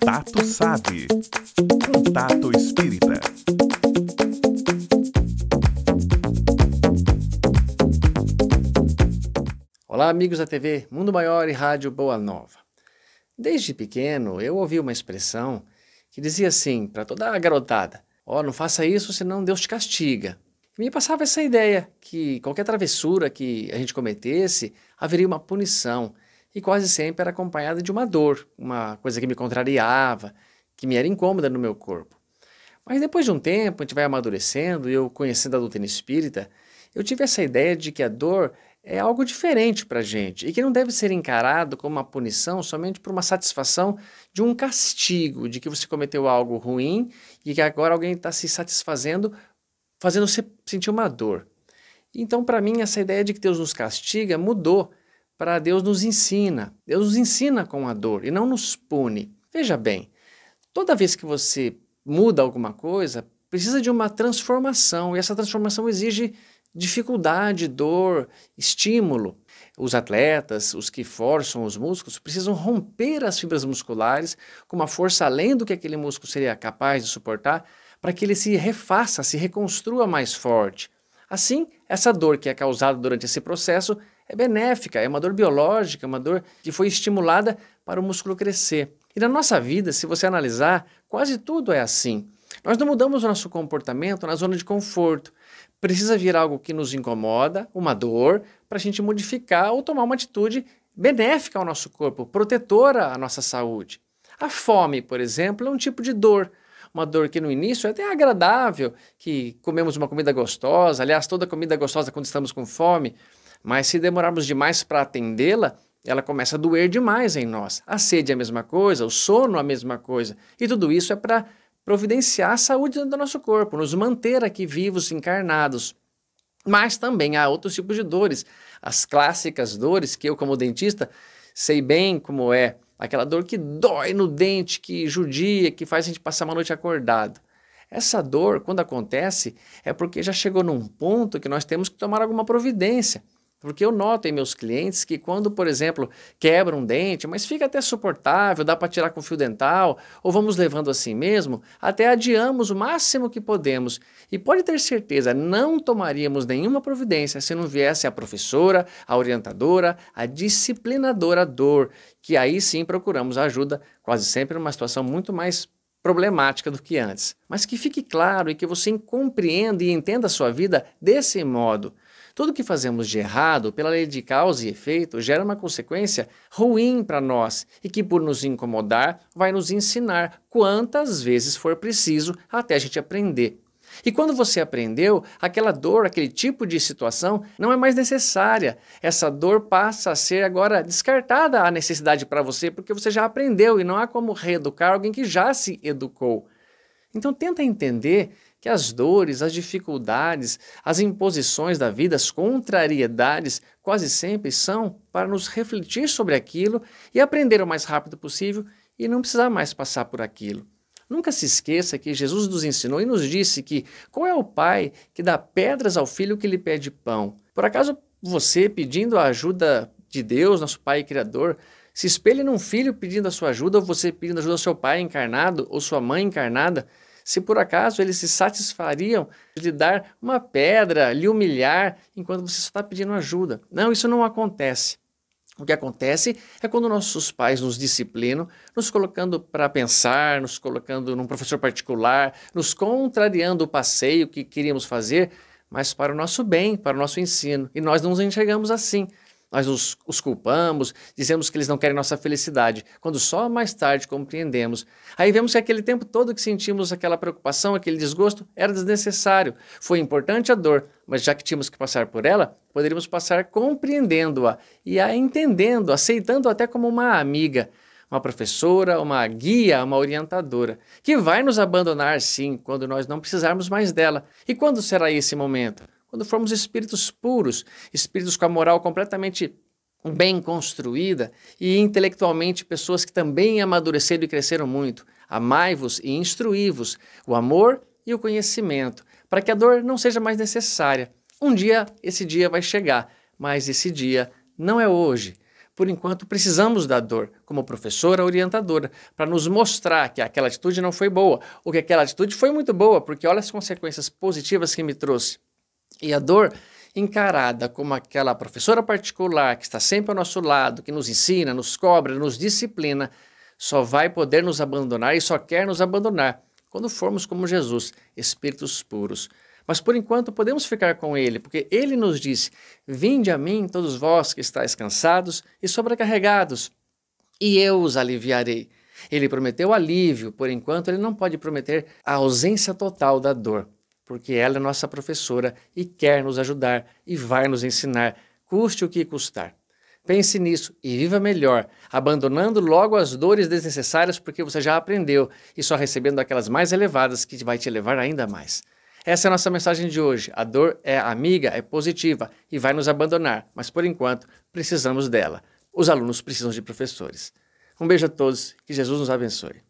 Tato Sabe. Tato Espírita. Olá, amigos da TV Mundo Maior e Rádio Boa Nova. Desde pequeno, eu ouvi uma expressão que dizia assim para toda a garotada: Ó, oh, não faça isso, senão Deus te castiga. E me passava essa ideia que qualquer travessura que a gente cometesse haveria uma punição e quase sempre era acompanhada de uma dor, uma coisa que me contrariava, que me era incômoda no meu corpo. Mas depois de um tempo, a gente vai amadurecendo e eu conhecendo a doutrina espírita, eu tive essa ideia de que a dor é algo diferente para a gente e que não deve ser encarado como uma punição somente por uma satisfação de um castigo, de que você cometeu algo ruim e que agora alguém está se satisfazendo, fazendo você sentir uma dor. Então, para mim, essa ideia de que Deus nos castiga mudou para Deus nos ensina. Deus nos ensina com a dor e não nos pune. Veja bem, toda vez que você muda alguma coisa, precisa de uma transformação e essa transformação exige dificuldade, dor, estímulo. Os atletas, os que forçam os músculos, precisam romper as fibras musculares com uma força além do que aquele músculo seria capaz de suportar, para que ele se refaça, se reconstrua mais forte. Assim, essa dor que é causada durante esse processo é benéfica, é uma dor biológica, uma dor que foi estimulada para o músculo crescer. E na nossa vida, se você analisar, quase tudo é assim. Nós não mudamos o nosso comportamento na zona de conforto. Precisa vir algo que nos incomoda, uma dor, para a gente modificar ou tomar uma atitude benéfica ao nosso corpo, protetora à nossa saúde. A fome, por exemplo, é um tipo de dor. Uma dor que no início é até agradável, que comemos uma comida gostosa, aliás, toda comida gostosa quando estamos com fome, mas se demorarmos demais para atendê-la, ela começa a doer demais em nós. A sede é a mesma coisa, o sono é a mesma coisa. E tudo isso é para providenciar a saúde do nosso corpo, nos manter aqui vivos, encarnados. Mas também há outros tipos de dores. As clássicas dores que eu, como dentista, sei bem como é. Aquela dor que dói no dente, que judia, que faz a gente passar uma noite acordado. Essa dor, quando acontece, é porque já chegou num ponto que nós temos que tomar alguma providência. Porque eu noto em meus clientes que quando, por exemplo, quebra um dente, mas fica até suportável, dá para tirar com fio dental, ou vamos levando assim mesmo, até adiamos o máximo que podemos. E pode ter certeza, não tomaríamos nenhuma providência se não viesse a professora, a orientadora, a disciplinadora dor, que aí sim procuramos ajuda, quase sempre numa situação muito mais problemática do que antes. Mas que fique claro e que você compreenda e entenda a sua vida desse modo. Tudo que fazemos de errado, pela lei de causa e efeito, gera uma consequência ruim para nós e que, por nos incomodar, vai nos ensinar quantas vezes for preciso até a gente aprender. E quando você aprendeu, aquela dor, aquele tipo de situação não é mais necessária. Essa dor passa a ser agora descartada a necessidade para você, porque você já aprendeu e não há como reeducar alguém que já se educou. Então tenta entender que as dores, as dificuldades, as imposições da vida, as contrariedades, quase sempre são para nos refletir sobre aquilo e aprender o mais rápido possível e não precisar mais passar por aquilo. Nunca se esqueça que Jesus nos ensinou e nos disse que qual é o pai que dá pedras ao filho que lhe pede pão? Por acaso você, pedindo a ajuda de Deus, nosso Pai e Criador, se espelhe num filho pedindo a sua ajuda, ou você pedindo ajuda ao seu pai encarnado ou sua mãe encarnada, se por acaso eles se satisfariam de lhe dar uma pedra, lhe humilhar, enquanto você está pedindo ajuda. Não, isso não acontece. O que acontece é quando nossos pais nos disciplinam, nos colocando para pensar, nos colocando num professor particular, nos contrariando o passeio que queríamos fazer, mas para o nosso bem, para o nosso ensino. E nós não nos enxergamos assim nós os, os culpamos, dizemos que eles não querem nossa felicidade, quando só mais tarde compreendemos. Aí vemos que aquele tempo todo que sentimos aquela preocupação, aquele desgosto, era desnecessário. Foi importante a dor, mas já que tínhamos que passar por ela, poderíamos passar compreendendo-a e a entendendo, aceitando até como uma amiga uma professora, uma guia, uma orientadora, que vai nos abandonar sim quando nós não precisarmos mais dela. E quando será esse momento? Quando formos espíritos puros, espíritos com a moral completamente bem construída e intelectualmente pessoas que também amadureceram e cresceram muito, amai-vos e instruí-vos, o amor e o conhecimento, para que a dor não seja mais necessária. Um dia esse dia vai chegar, mas esse dia não é hoje. Por enquanto, precisamos da dor, como professora orientadora, para nos mostrar que aquela atitude não foi boa, ou que aquela atitude foi muito boa, porque olha as consequências positivas que me trouxe. E a dor encarada como aquela professora particular que está sempre ao nosso lado, que nos ensina, nos cobra, nos disciplina, só vai poder nos abandonar e só quer nos abandonar quando formos como Jesus, espíritos puros. Mas por enquanto podemos ficar com Ele, porque Ele nos disse: Vinde a mim, todos vós que estáis cansados e sobrecarregados, e eu os aliviarei. Ele prometeu alívio, por enquanto ele não pode prometer a ausência total da dor porque ela é nossa professora e quer nos ajudar e vai nos ensinar, custe o que custar. Pense nisso e viva melhor, abandonando logo as dores desnecessárias porque você já aprendeu e só recebendo aquelas mais elevadas que vai te levar ainda mais. Essa é a nossa mensagem de hoje. A dor é amiga, é positiva e vai nos abandonar, mas por enquanto precisamos dela. Os alunos precisam de professores. Um beijo a todos, que Jesus nos abençoe.